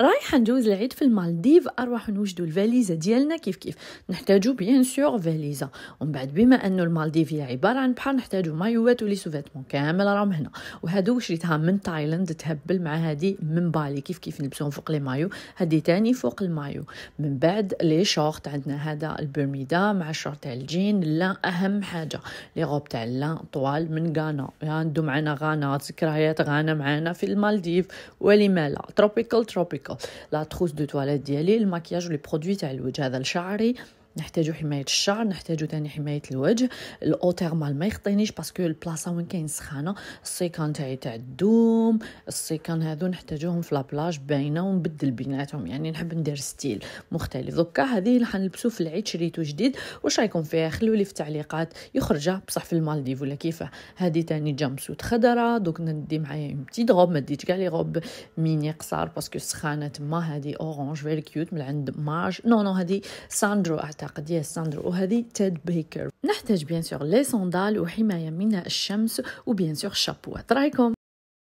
رايحة نجوز العيد في المالديف أروح نوجدو الفاليزة ديالنا كيف كيف نحتاجو بيان سور فاليزة ومن بعد بما أنو المالديف هي عبارة عن بحر نحتاجو مايوات ولي سوفيتمون كامل راهم هنا وهادو شريتها من تايلاند تهبل مع هادي من بالي كيف كيف نلبسهم فوق لي مايو هادي تاني فوق المايو من بعد لي شورت عندنا هذا البرميدا مع الشورت تاع الجين لا أهم حاجة لي غوب تاع اللان طوال من غانا عندو معنا غانا ذكريات غانا معنا في المالديف ولما لا تروبيكال تروبيكال la trousse de toilette d'Yali, le maquillage, les produits, le de la shari نحتاجو حمايه الشعر نحتاجو تاني حمايه الوجه الاو تيرمال ما يخطينيش باسكو البلاصه وين كاين سخانه السيكان تاعي تاع الدوم السيكان هادو نحتاجوهم في لابلاج باينه ونبدل بيناتهم يعني نحب ندير ستيل مختلف دوكا هذه اللي حنلبسو في العيد شريتو جديد واش رايكم فيها خلولي في التعليقات يخرجها بصح في المالديف ولا كيفاه هذه تاني جامسوت خضراء دوك ندي معايا اون بتي غوب ما ديتش كاع لي غوب ميني قصار باسكو السخانه تما هادي اورونج فيري كيوت من عند ماج نو نو هادي ساندرو اعتقد الطاقة ساندرو الصندوق وهذه تيد بيكر نحتاج بيان سور لي صندال وحماية من الشمس وبيان سور شابوات رايكم